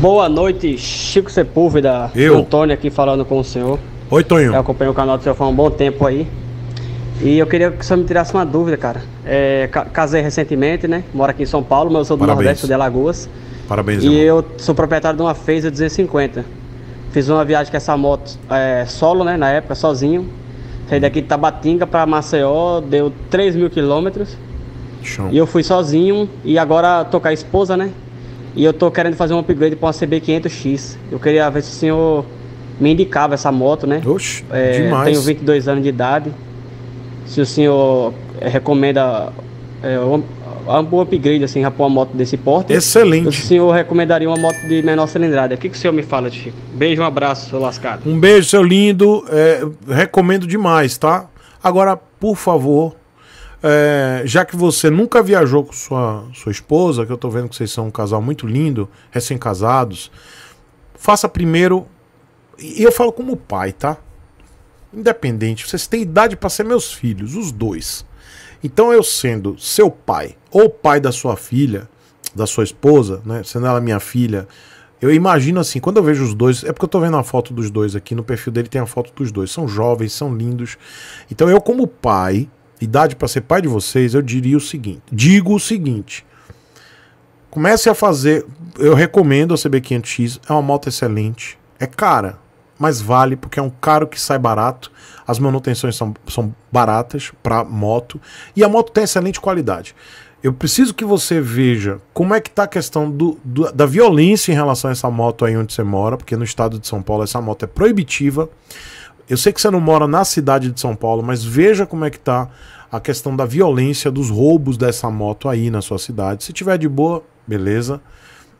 Boa noite, Chico Sepúlveda. Eu. Antônio aqui falando com o senhor. Oi, Tonho. Eu acompanho o canal do senhor há um bom tempo aí. E eu queria que o senhor me tirasse uma dúvida, cara. É, casei recentemente, né? Moro aqui em São Paulo, mas eu sou do Parabéns. Nordeste, de Alagoas. Parabéns, E irmão. eu sou proprietário de uma Phaser 250. Fiz uma viagem com essa moto é, solo, né? Na época, sozinho. Saí daqui de Tabatinga para Maceió, deu 3 mil quilômetros. E eu fui sozinho e agora tô com a esposa, né? E eu tô querendo fazer um upgrade para uma CB500X. Eu queria ver se o senhor me indicava essa moto, né? Oxe, é, demais. Tenho 22 anos de idade. Se o senhor é, recomenda é, um upgrade assim, para uma moto desse porte. Excelente. O senhor recomendaria uma moto de menor cilindrada. O que, que o senhor me fala, Chico? Beijo, um abraço, seu lascado. Um beijo, seu lindo. É, recomendo demais, tá? Agora, por favor, é, já que você nunca viajou com sua, sua esposa, que eu estou vendo que vocês são um casal muito lindo, recém-casados, faça primeiro. E eu falo como pai, tá? Independente, vocês têm idade para ser meus filhos, os dois. Então eu sendo seu pai ou pai da sua filha, da sua esposa, né? Sendo ela minha filha, eu imagino assim, quando eu vejo os dois, é porque eu tô vendo a foto dos dois aqui, no perfil dele tem a foto dos dois. São jovens, são lindos. Então eu, como pai, idade para ser pai de vocês, eu diria o seguinte: digo o seguinte. Comece a fazer. Eu recomendo a CB500X, é uma moto excelente. É cara, mas vale porque é um caro que sai barato. As manutenções são, são baratas para moto. E a moto tem excelente qualidade. Eu preciso que você veja como é que está a questão do, do, da violência em relação a essa moto aí onde você mora, porque no estado de São Paulo essa moto é proibitiva. Eu sei que você não mora na cidade de São Paulo, mas veja como é que tá a questão da violência, dos roubos dessa moto aí na sua cidade. Se tiver de boa, beleza.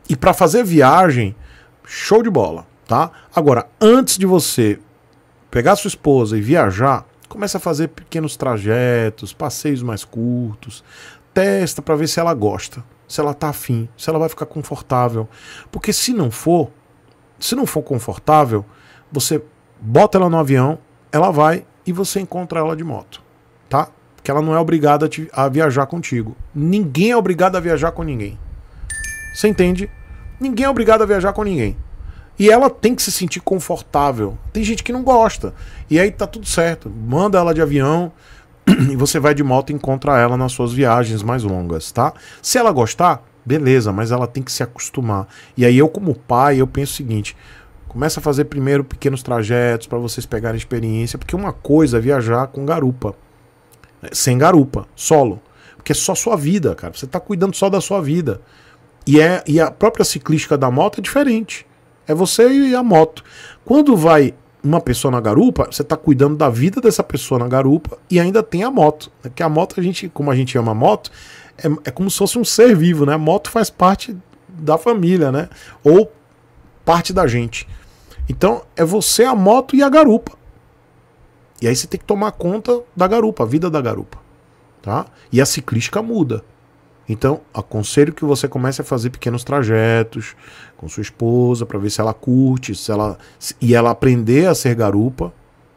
E para fazer viagem, show de bola, tá? Agora, antes de você pegar sua esposa e viajar, começa a fazer pequenos trajetos, passeios mais curtos, testa para ver se ela gosta, se ela tá afim, se ela vai ficar confortável. Porque se não for, se não for confortável, você bota ela no avião, ela vai e você encontra ela de moto, tá? Porque ela não é obrigada a, te, a viajar contigo. Ninguém é obrigado a viajar com ninguém. Você entende? Ninguém é obrigado a viajar com ninguém. E ela tem que se sentir confortável. Tem gente que não gosta. E aí tá tudo certo. Manda ela de avião e você vai de moto e encontra ela nas suas viagens mais longas, tá? Se ela gostar, beleza, mas ela tem que se acostumar. E aí eu, como pai, eu penso o seguinte: Começa a fazer primeiro pequenos trajetos para vocês pegarem experiência, porque uma coisa é viajar com garupa. Né, sem garupa, solo. Porque é só sua vida, cara. Você está cuidando só da sua vida. E, é, e a própria ciclística da moto é diferente. É você e a moto. Quando vai uma pessoa na garupa, você está cuidando da vida dessa pessoa na garupa e ainda tem a moto. Né, porque a moto, a gente, como a gente ama a moto, é, é como se fosse um ser vivo, né? A moto faz parte da família, né? Ou parte da gente. Então é você, a moto e a garupa. E aí você tem que tomar conta da garupa, a vida da garupa. Tá? E a ciclística muda. Então, aconselho que você comece a fazer pequenos trajetos com sua esposa para ver se ela curte, se ela e ela aprender a ser garupa,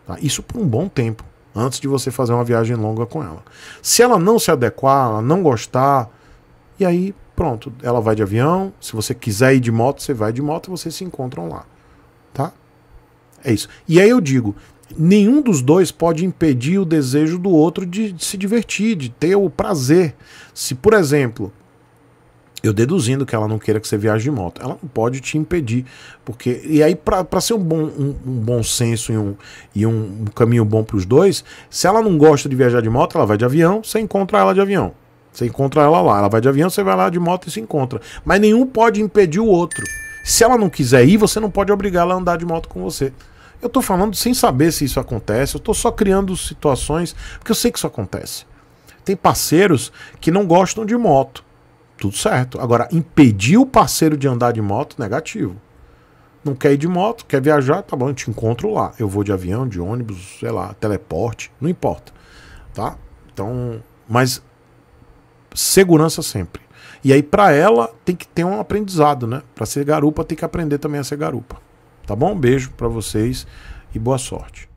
tá? Isso por um bom tempo, antes de você fazer uma viagem longa com ela. Se ela não se adequar, ela não gostar, e aí pronto, ela vai de avião. Se você quiser ir de moto, você vai de moto e vocês se encontram lá. Tá? É isso. E aí eu digo, nenhum dos dois pode impedir o desejo do outro de, de, se divertir, de ter o prazer. Se, por exemplo, eu deduzindo que ela não queira que você viaje de moto, ela não pode te impedir. porque E aí, para ser um bom, um, um, bom senso e um, e um, um caminho bom para os dois, se ela não gosta de viajar de moto, ela vai de avião, você encontra ela de avião. Você encontra ela lá, ela vai de avião, você vai lá de moto e se encontra. Mas nenhum pode impedir o outro. Se ela não quiser ir, você não pode obrigar ela a andar de moto com você. Eu estou falando sem saber se isso acontece, eu estou só criando situações, porque eu sei que isso acontece. Tem parceiros que não gostam de moto. Tudo certo. Agora, impedir o parceiro de andar de moto, negativo. Não quer ir de moto, quer viajar, tá bom, eu te encontro lá. Eu vou de avião, de ônibus, sei lá, teleporte, não importa. Tá? Então, mas segurança sempre. E aí, para ela, tem que ter um aprendizado, né? Para ser garupa, tem que aprender também a ser garupa. Tá bom? Um beijo para vocês e boa sorte.